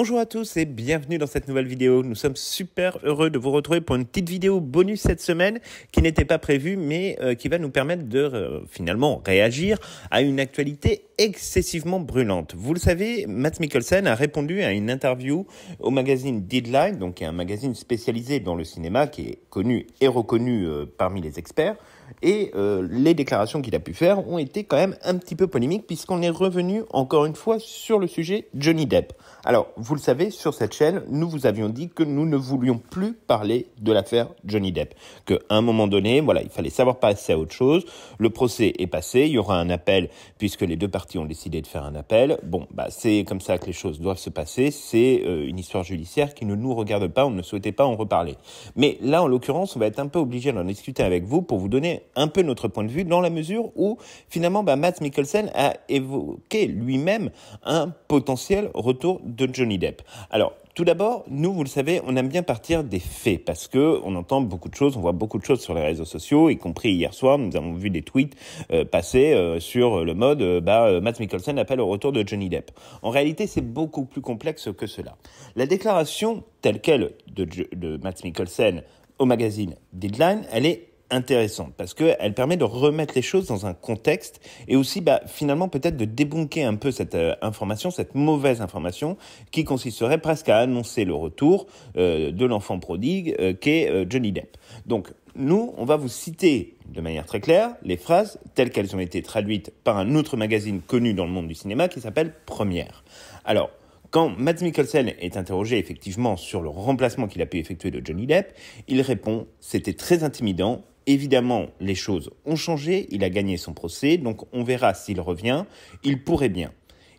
Bonjour à tous et bienvenue dans cette nouvelle vidéo. Nous sommes super heureux de vous retrouver pour une petite vidéo bonus cette semaine qui n'était pas prévue mais euh, qui va nous permettre de euh, finalement réagir à une actualité excessivement brûlante. Vous le savez, Matt Mikkelsen a répondu à une interview au magazine Deadline, donc un magazine spécialisé dans le cinéma qui est connu et reconnu euh, parmi les experts. Et euh, les déclarations qu'il a pu faire ont été quand même un petit peu polémiques puisqu'on est revenu encore une fois sur le sujet Johnny Depp. Alors, vous le savez, sur cette chaîne, nous vous avions dit que nous ne voulions plus parler de l'affaire Johnny Depp. Qu'à un moment donné, voilà, il fallait savoir passer à autre chose. Le procès est passé, il y aura un appel puisque les deux parties ont décidé de faire un appel. Bon, bah, c'est comme ça que les choses doivent se passer. C'est euh, une histoire judiciaire qui ne nous regarde pas, on ne souhaitait pas en reparler. Mais là, en l'occurrence, on va être un peu obligé d'en discuter avec vous pour vous donner un peu notre point de vue dans la mesure où finalement bah, Matt Mikkelsen a évoqué lui-même un potentiel retour de Johnny Depp. Alors tout d'abord, nous, vous le savez, on aime bien partir des faits parce que on entend beaucoup de choses, on voit beaucoup de choses sur les réseaux sociaux, y compris hier soir, nous avons vu des tweets euh, passer euh, sur le mode euh, bah, Matt Mikkelsen appelle au retour de Johnny Depp. En réalité, c'est beaucoup plus complexe que cela. La déclaration telle quelle de, de Matt Mikkelsen au magazine Deadline, elle est intéressante parce qu'elle permet de remettre les choses dans un contexte et aussi bah, finalement peut-être de débonquer un peu cette euh, information, cette mauvaise information qui consisterait presque à annoncer le retour euh, de l'enfant prodigue euh, qu'est Johnny Depp. Donc nous, on va vous citer de manière très claire les phrases telles qu'elles ont été traduites par un autre magazine connu dans le monde du cinéma qui s'appelle Première. Alors, quand Matt Mikkelsen est interrogé effectivement sur le remplacement qu'il a pu effectuer de Johnny Depp, il répond C'était très intimidant, Évidemment, les choses ont changé, il a gagné son procès, donc on verra s'il revient, il pourrait bien.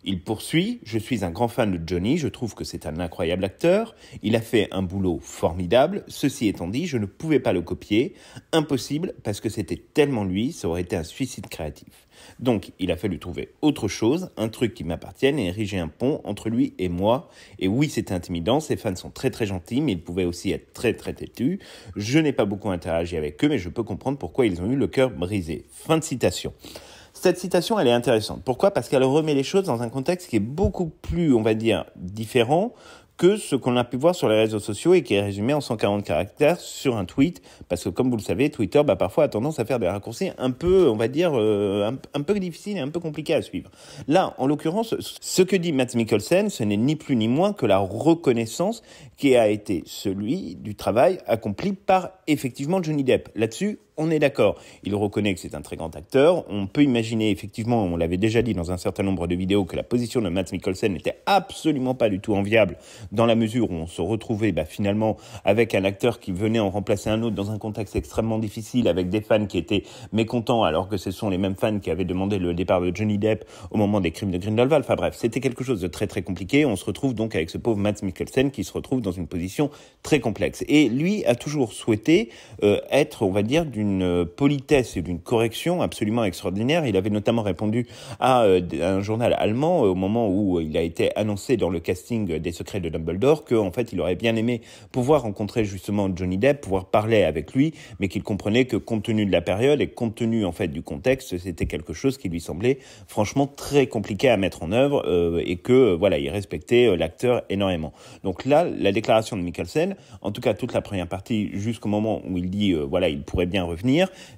Il poursuit Je suis un grand fan de Johnny, je trouve que c'est un incroyable acteur, il a fait un boulot formidable, ceci étant dit, je ne pouvais pas le copier, impossible parce que c'était tellement lui, ça aurait été un suicide créatif. Donc il a fallu trouver autre chose, un truc qui m'appartienne et ériger un pont entre lui et moi. Et oui, c'était intimidant, ses fans sont très très gentils, mais ils pouvaient aussi être très très têtus. Je n'ai pas beaucoup interagi avec eux, mais je peux comprendre pourquoi ils ont eu le cœur brisé. Fin de citation. Cette citation, elle est intéressante. Pourquoi Parce qu'elle remet les choses dans un contexte qui est beaucoup plus, on va dire, différent que ce qu'on a pu voir sur les réseaux sociaux et qui est résumé en 140 caractères sur un tweet. Parce que comme vous le savez, Twitter, bah, parfois, a tendance à faire des raccourcis un peu, on va dire, euh, un, peu difficiles et un peu compliqués à suivre. Là, en l'occurrence, ce que dit Matt Mikkelsen, ce n'est ni plus ni moins que la reconnaissance qui a été celui du travail accompli par, effectivement, Johnny Depp. Là-dessus, on est d'accord. Il reconnaît que c'est un très grand acteur. On peut imaginer, effectivement, on l'avait déjà dit dans un certain nombre de vidéos, que la position de Matt Mikkelsen n'était absolument pas du tout enviable, dans la mesure où on se retrouvait bah, finalement avec un acteur qui venait en remplacer un autre dans un contexte extrêmement difficile, avec des fans qui étaient mécontents, alors que ce sont les mêmes fans qui avaient demandé le départ de Johnny Depp au moment des crimes de Grindelwald. Enfin bref, c'était quelque chose de très très compliqué. On se retrouve donc avec ce pauvre Matt Mikkelsen qui se retrouve dans une position très complexe. Et lui a toujours souhaité euh, être, on va dire, d'une politesse et d'une correction absolument extraordinaire. Il avait notamment répondu à euh, un journal allemand au moment où euh, il a été annoncé dans le casting des secrets de Dumbledore qu'en fait il aurait bien aimé pouvoir rencontrer justement Johnny Depp, pouvoir parler avec lui, mais qu'il comprenait que compte tenu de la période et compte tenu en fait du contexte, c'était quelque chose qui lui semblait franchement très compliqué à mettre en œuvre euh, et que voilà, il respectait l'acteur énormément. Donc là, la déclaration de Mikkelsen, en tout cas toute la première partie jusqu'au moment où il dit voilà, il pourrait bien refuser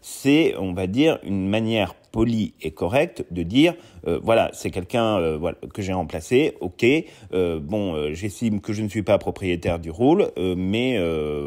c'est, on va dire, une manière poli et correct de dire euh, voilà c'est quelqu'un euh, voilà, que j'ai remplacé ok euh, bon j'estime que je ne suis pas propriétaire du rôle mais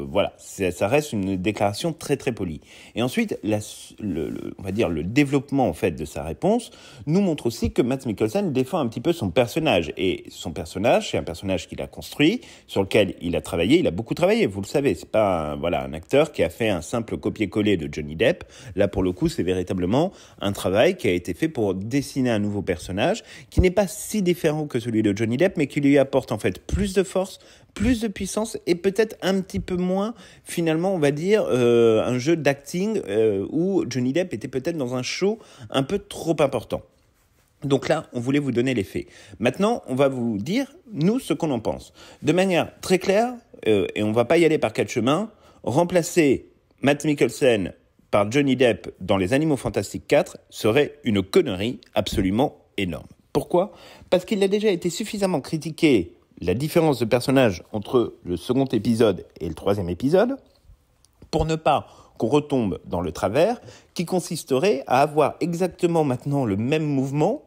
voilà ça reste une déclaration très très polie et ensuite le, on va dire le développement en fait de sa réponse nous montre aussi que Matt Mikkelsen défend un petit peu son personnage et son personnage c'est un personnage qu'il a construit sur lequel il a travaillé il a beaucoup travaillé vous le savez c'est pas voilà un acteur qui a fait un simple copier-coller de Johnny Depp là pour le coup c'est véritablement un travail qui a été fait pour dessiner un nouveau personnage qui n'est pas si différent que celui de Johnny Depp, mais qui lui apporte en fait plus de force, plus de puissance et peut-être un petit peu moins, finalement, on va dire, euh, un jeu d'acting euh, où Johnny Depp était peut-être dans un show un peu trop important. Donc là, on voulait vous donner les faits. Maintenant, on va vous dire, nous, ce qu'on en pense. De manière très claire, euh, et on ne va pas y aller par quatre chemins, remplacer Matt Mikkelsen par Johnny Depp dans Les Animaux Fantastiques 4 serait une connerie absolument énorme. Pourquoi Parce qu'il a déjà été suffisamment critiqué la différence de personnage entre le second épisode et le troisième épisode pour ne pas qu'on retombe dans le travers qui consisterait à avoir exactement maintenant le même mouvement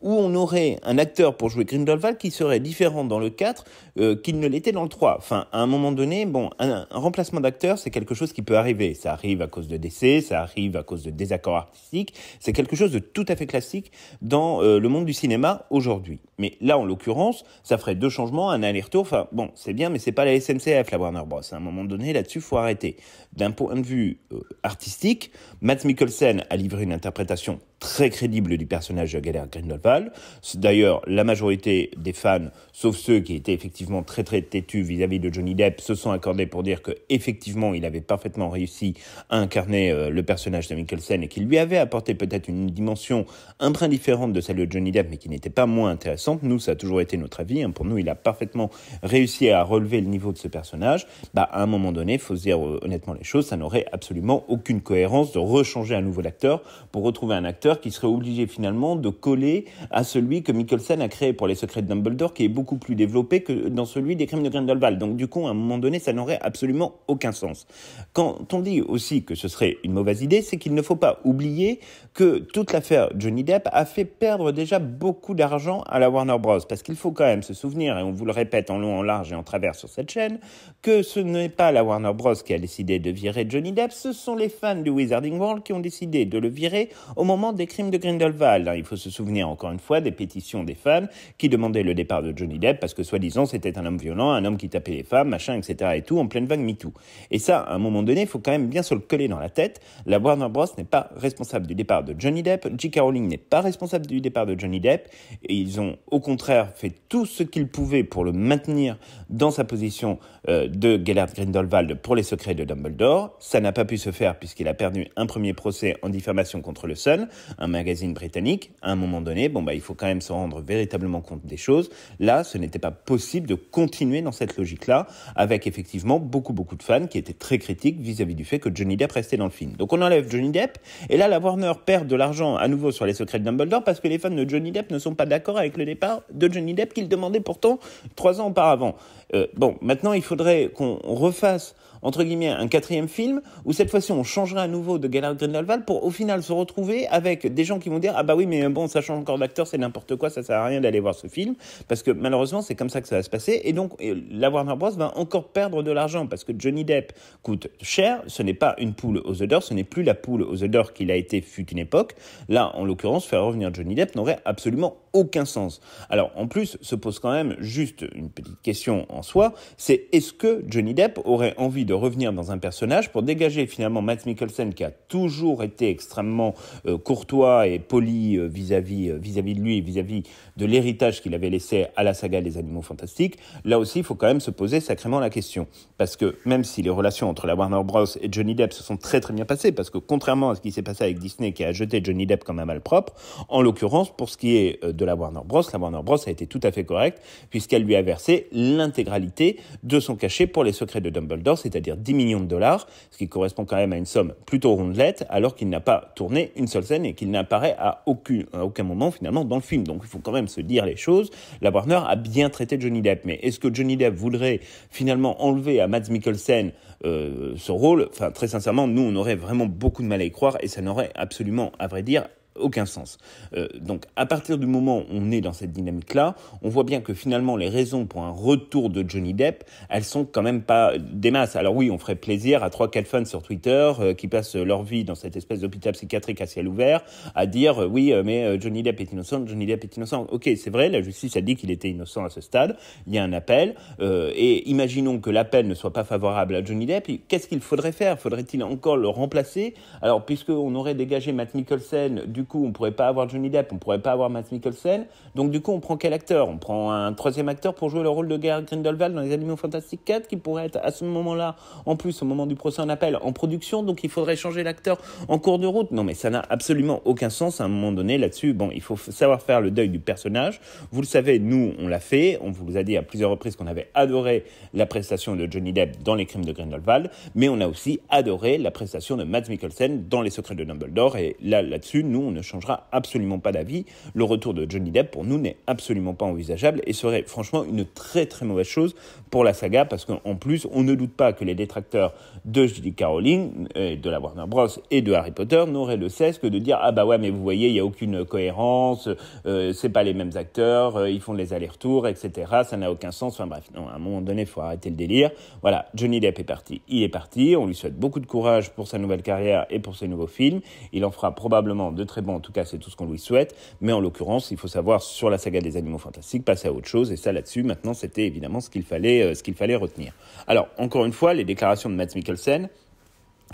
où on aurait un acteur pour jouer Grindelwald qui serait différent dans le 4 euh, qu'il ne l'était dans le 3. Enfin, à un moment donné, bon, un, remplacement d'acteur, c'est quelque chose qui peut arriver. Ça arrive à cause de décès, ça arrive à cause de désaccords artistiques. C'est quelque chose de tout à fait classique dans euh, le monde du cinéma aujourd'hui. Mais là, en l'occurrence, ça ferait deux changements, un aller-retour. Enfin, bon, c'est bien, mais c'est pas la SNCF, la Warner Bros. À un moment donné, là-dessus, faut arrêter. D'un point de vue euh, artistique, Matt Mikkelsen a livré une interprétation très crédible du personnage de Galère Grindelwald. D'ailleurs, la majorité des fans, sauf ceux qui étaient effectivement très très têtus vis-à-vis de Johnny Depp, se sont accordés pour dire que effectivement, il avait parfaitement réussi à incarner euh, le personnage de Mikkelsen et qu'il lui avait apporté peut-être une dimension un brin différente de celle de Johnny Depp, mais qui n'était pas moins intéressante. Nous, ça a toujours été notre avis. Hein. Pour nous, il a parfaitement réussi à relever le niveau de ce personnage. Bah, à un moment donné, faut se dire euh, honnêtement les choses, ça n'aurait absolument aucune cohérence de rechanger un nouveau acteur pour retrouver un acteur qui serait obligé finalement de coller à celui que Mikkelsen a créé pour les secrets de Dumbledore, qui est beaucoup plus développé que dans celui des crimes de Grindelwald. Donc du coup, à un moment donné, ça n'aurait absolument aucun sens. Quand on dit aussi que ce serait une mauvaise idée, c'est qu'il ne faut pas oublier que toute l'affaire Johnny Depp a fait perdre déjà beaucoup d'argent à la Warner Bros. Parce qu'il faut quand même se souvenir, et on vous le répète en long, en large et en travers sur cette chaîne, que ce n'est pas la Warner Bros. qui a décidé de virer Johnny Depp, ce sont les fans du Wizarding World qui ont décidé de le virer au moment des des crimes de Grindelwald. Hein. Il faut se souvenir encore une fois des pétitions des fans qui demandaient le départ de Johnny Depp parce que soi-disant c'était un homme violent, un homme qui tapait les femmes, machin, etc. et tout, en pleine vague MeToo. Et ça, à un moment donné, il faut quand même bien se le coller dans la tête. La Warner Bros. n'est pas responsable du départ de Johnny Depp, J.K. Rowling n'est pas responsable du départ de Johnny Depp, ils ont au contraire fait tout ce qu'ils pouvaient pour le maintenir dans sa position euh, de Gellert Grindelwald pour les secrets de Dumbledore. Ça n'a pas pu se faire puisqu'il a perdu un premier procès en diffamation contre le Sun un magazine britannique, à un moment donné, bon, bah, il faut quand même se rendre véritablement compte des choses. Là, ce n'était pas possible de continuer dans cette logique-là, avec effectivement beaucoup, beaucoup de fans qui étaient très critiques vis-à-vis du fait que Johnny Depp restait dans le film. Donc on enlève Johnny Depp, et là, la Warner perd de l'argent à nouveau sur les secrets de Dumbledore parce que les fans de Johnny Depp ne sont pas d'accord avec le départ de Johnny Depp qu'il demandait pourtant trois ans auparavant. Euh, bon, maintenant, il faudrait qu'on refasse entre guillemets, un quatrième film où cette fois-ci on changera à nouveau de Gellert Grindelwald pour au final se retrouver avec des gens qui vont dire Ah bah oui, mais bon, ça change encore d'acteur, c'est n'importe quoi, ça sert à rien d'aller voir ce film. Parce que malheureusement, c'est comme ça que ça va se passer. Et donc, euh, la Warner Bros. va encore perdre de l'argent parce que Johnny Depp coûte cher. Ce n'est pas une poule aux odeurs, ce n'est plus la poule aux odeurs qu'il a été fut une époque. Là, en l'occurrence, faire revenir Johnny Depp n'aurait absolument aucun sens. Alors, en plus, se pose quand même juste une petite question en soi c'est est-ce que Johnny Depp aurait envie de revenir dans un personnage pour dégager finalement Matt Mikkelsen qui a toujours été extrêmement euh, courtois et poli euh, vis-à-vis euh, vis-à-vis de lui et vis-à-vis de l'héritage qu'il avait laissé à la saga des Animaux Fantastiques. Là aussi, il faut quand même se poser sacrément la question parce que même si les relations entre la Warner Bros et Johnny Depp se sont très très bien passées parce que contrairement à ce qui s'est passé avec Disney qui a jeté Johnny Depp comme un malpropre, en l'occurrence pour ce qui est de la Warner Bros, la Warner Bros a été tout à fait correcte puisqu'elle lui a versé l'intégralité de son cachet pour les secrets de Dumbledore, c'est-à-dire dire 10 millions de dollars, ce qui correspond quand même à une somme plutôt rondelette, alors qu'il n'a pas tourné une seule scène et qu'il n'apparaît à aucun, moment finalement dans le film. Donc il faut quand même se dire les choses. La Warner a bien traité Johnny Depp, mais est-ce que Johnny Depp voudrait finalement enlever à Mads Mikkelsen euh, ce rôle Enfin, très sincèrement, nous on aurait vraiment beaucoup de mal à y croire et ça n'aurait absolument, à vrai dire, aucun sens. Euh, donc à partir du moment où on est dans cette dynamique-là, on voit bien que finalement les raisons pour un retour de Johnny Depp, elles sont quand même pas des masses. Alors oui, on ferait plaisir à trois 4 fans sur Twitter euh, qui passent leur vie dans cette espèce d'hôpital psychiatrique à ciel ouvert à dire euh, oui mais Johnny Depp est innocent, Johnny Depp est innocent. OK, c'est vrai, la justice a dit qu'il était innocent à ce stade, il y a un appel et imaginons que l'appel ne soit pas favorable à Johnny Depp, qu'est-ce qu'il faudrait faire Faudrait-il encore le remplacer Alors puisqu'on aurait dégagé Matt Nicholson du du coup, on pourrait pas avoir Johnny Depp, on ne pourrait pas avoir Matt Mikkelsen. Donc, du coup, on prend quel acteur On prend un troisième acteur pour jouer le rôle de Grindelwald dans les Animaux Fantastiques 4, qui pourrait être à ce moment-là, en plus, au moment du procès en appel, en production. Donc, il faudrait changer l'acteur en cours de route. Non, mais ça n'a absolument aucun sens à un moment donné là-dessus. Bon, il faut savoir faire le deuil du personnage. Vous le savez, nous, on l'a fait. On vous a dit à plusieurs reprises qu'on avait adoré la prestation de Johnny Depp dans Les Crimes de Grindelwald, mais on a aussi adoré la prestation de Matt Mikkelsen dans Les Secrets de Dumbledore. Et là, là-dessus, nous, on ne changera absolument pas d'avis. Le retour de Johnny Depp pour nous n'est absolument pas envisageable et serait franchement une très très mauvaise chose pour la saga parce qu'en plus on ne doute pas que les détracteurs de J.D. Caroline, euh, de la Warner Bros et de Harry Potter n'auraient le cesse que de dire ah bah ouais mais vous voyez il n'y a aucune cohérence, euh, c'est pas les mêmes acteurs, euh, ils font les allers-retours etc. Ça n'a aucun sens. Enfin bref, non, à un moment donné il faut arrêter le délire. Voilà, Johnny Depp est parti, il est parti. On lui souhaite beaucoup de courage pour sa nouvelle carrière et pour ses nouveaux films. Il en fera probablement de très bon, en tout cas c'est tout ce qu'on lui souhaite, mais en l'occurrence il faut savoir sur la saga des animaux fantastiques passer à autre chose, et ça là-dessus maintenant c'était évidemment ce qu'il fallait, euh, ce fallait retenir. Alors encore une fois, les déclarations de Matt Mikkelsen,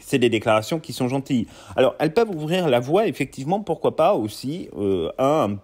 c'est des déclarations qui sont gentilles. Alors, elles peuvent ouvrir la voie, effectivement, pourquoi pas aussi, euh, un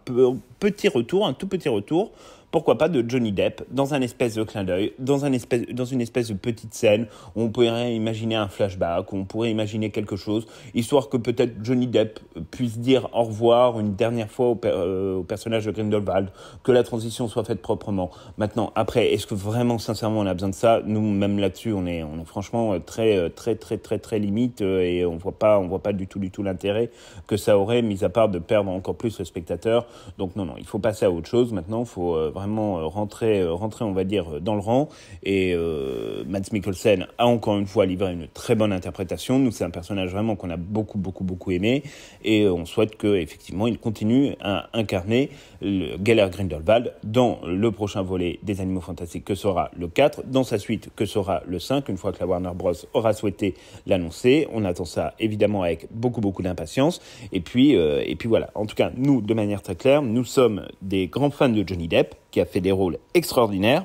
petit retour, un tout petit retour pourquoi pas, de Johnny Depp dans un espèce de clin d'œil, dans, un espèce, dans une espèce de petite scène où on pourrait imaginer un flashback, où on pourrait imaginer quelque chose, histoire que peut-être Johnny Depp puisse dire au revoir une dernière fois au, euh, personnage de Grindelwald, que la transition soit faite proprement. Maintenant, après, est-ce que vraiment, sincèrement, on a besoin de ça Nous, même là-dessus, on est, on est franchement euh, très, euh, très, très, très, très limite et on voit pas, on voit pas du tout, du tout l'intérêt que ça aurait, mis à part de perdre encore plus le spectateur. Donc non, non, il faut passer à autre chose. Maintenant, il faut vraiment vraiment euh, euh, rentré, on va dire, euh, dans le rang. Et mats Mads Mikkelsen a encore une fois livré une très bonne interprétation. Nous, c'est un personnage vraiment qu'on a beaucoup, beaucoup, beaucoup aimé. Et on souhaite qu'effectivement, il continue à incarner le Geller Grindelwald dans le prochain volet des Animaux Fantastiques, que sera le 4, dans sa suite, que sera le 5, une fois que la Warner Bros. aura souhaité l'annoncer. On attend ça, évidemment, avec beaucoup, beaucoup d'impatience. Et puis, et puis voilà. En tout cas, nous, de manière très claire, nous sommes des grands fans de Johnny Depp qui a fait des rôles extraordinaires.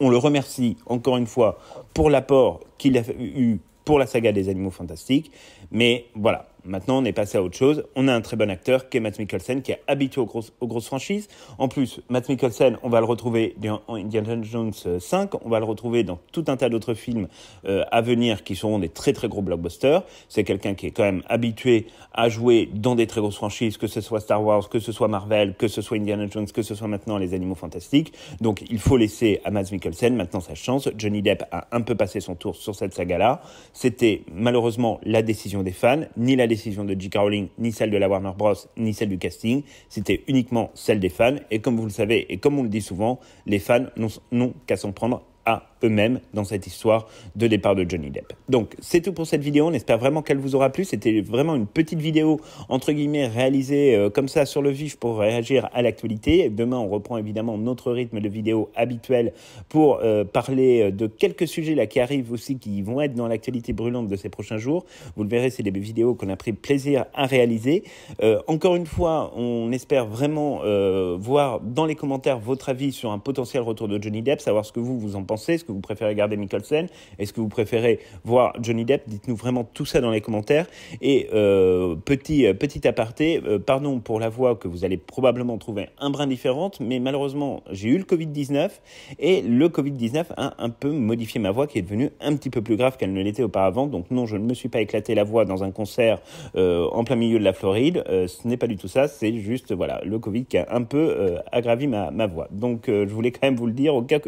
On le remercie encore une fois pour l'apport qu'il a eu pour la saga des animaux fantastiques. Mais voilà, Maintenant, on est passé à autre chose. On a un très bon acteur qui est Matt Mikkelsen, qui est habitué aux grosses, aux grosses franchises. En plus, Matt Mikkelsen, on va le retrouver dans Indiana Jones 5, euh, on va le retrouver dans tout un tas d'autres films euh, à venir qui seront des très très gros blockbusters. C'est quelqu'un qui est quand même habitué à jouer dans des très grosses franchises, que ce soit Star Wars, que ce soit Marvel, que ce soit Indiana Jones, que ce soit maintenant les Animaux Fantastiques. Donc, il faut laisser à Matt Mikkelsen maintenant sa chance. Johnny Depp a un peu passé son tour sur cette saga-là. C'était malheureusement la décision des fans, ni la décision de J.K. Rowling, ni celle de la Warner Bros, ni celle du casting, c'était uniquement celle des fans, et comme vous le savez, et comme on le dit souvent, les fans n'ont qu'à s'en prendre à eux-mêmes dans cette histoire de départ de Johnny Depp. Donc c'est tout pour cette vidéo, on espère vraiment qu'elle vous aura plu, c'était vraiment une petite vidéo entre guillemets réalisée euh, comme ça sur le vif pour réagir à l'actualité. Demain on reprend évidemment notre rythme de vidéo habituel pour euh, parler euh, de quelques sujets là qui arrivent aussi qui vont être dans l'actualité brûlante de ces prochains jours. Vous le verrez, c'est des vidéos qu'on a pris plaisir à réaliser. encore une fois, on espère vraiment voir dans les commentaires votre avis sur un potentiel retour de Johnny Depp, savoir ce que vous vous en pensez, ce que vous préférez garder Mikkelsen Est-ce que vous préférez voir Johnny Depp Dites-nous vraiment tout ça dans les commentaires. Et euh, petit, euh, petit aparté, euh, pardon pour la voix que vous allez probablement trouver un brin différente, mais malheureusement, j'ai eu le Covid-19 et le Covid-19 a un peu modifié ma voix qui est devenue un petit peu plus grave qu'elle ne l'était auparavant. Donc non, je ne me suis pas éclaté la voix dans un concert en plein milieu de la Floride. ce n'est pas du tout ça, c'est juste voilà le Covid qui a un peu aggravé ma, voix. Donc je voulais quand même vous le dire au cas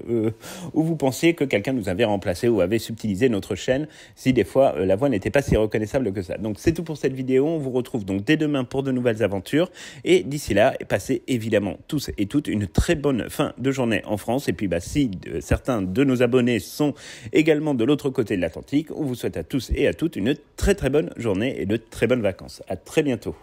où vous pensez que quelqu'un nous avait remplacé ou avait subtilisé notre chaîne si des fois euh, la voix n'était pas si reconnaissable que ça. Donc c'est tout pour cette vidéo. On vous retrouve donc dès demain pour de nouvelles aventures. Et d'ici là, passez évidemment tous et toutes une très bonne fin de journée en France. Et puis bah, si euh, certains de nos abonnés sont également de l'autre côté de l'Atlantique, on vous souhaite à tous et à toutes une très très bonne journée et de très bonnes vacances. À très bientôt.